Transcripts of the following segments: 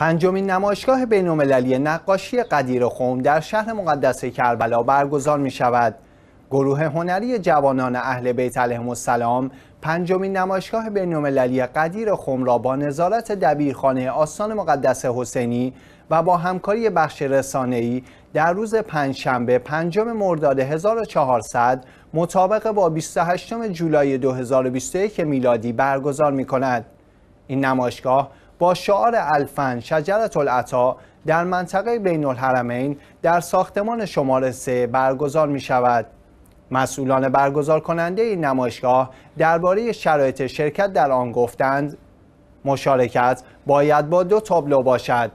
پنجمین نمایشگاه بین‌المللی نقاشی قدیر خم در شهر مقدس کربلا برگزار می‌شود گروه هنری جوانان اهل بیت علیهم السلام پنجمین نمایشگاه بین‌المللی قدیر خم را با نظارت دبیرخانه آستان مقدس حسینی و با همکاری بخش رسانه‌ای در روز پنجشنبه پنجم مرداد 1400 مطابق با 28 جولای 2021 میلادی برگزار می‌کند این نمایشگاه با شعار الفن شجرت العطا در منطقه بین الحرمین در ساختمان شماره سه برگزار می شود. مسئولان برگزار کننده این نمایشگاه درباره شرایط شرکت در آن گفتند مشارکت باید با دو تابلو باشد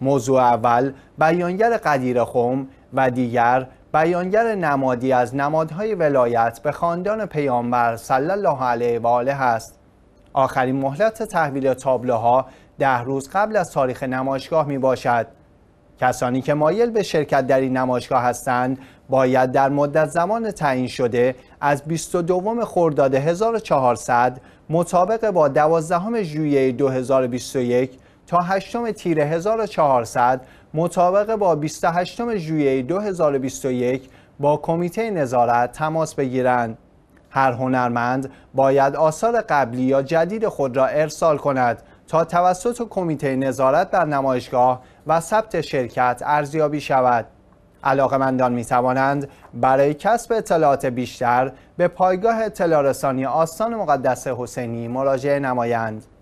موضوع اول بیانگر قدیر خم و دیگر بیانگر نمادی از نمادهای ولایت به خاندان پیامبر صلی الله علیه و آله است آخرین مهلت تحویل تابلوها ده روز قبل از تاریخ نمایشگاه می باشد. کسانی که مایل به شرکت در این نمایشگاه هستند باید در مدت زمان تعیین شده از 22 خرداد 1400 مطابق با 12 ژوئیه 2021 تا 8 تیر 1400 مطابق با 28 ژوئیه 2021 با کمیته نظارت تماس بگیرند. هر هنرمند باید آثار قبلی یا جدید خود را ارسال کند تا توسط کمیته نظارت در نمایشگاه و ثبت شرکت ارزیابی شود علاقمندان می توانند برای کسب اطلاعات بیشتر به پایگاه اطلاع رسانی آستان مقدس حسینی مراجعه نمایند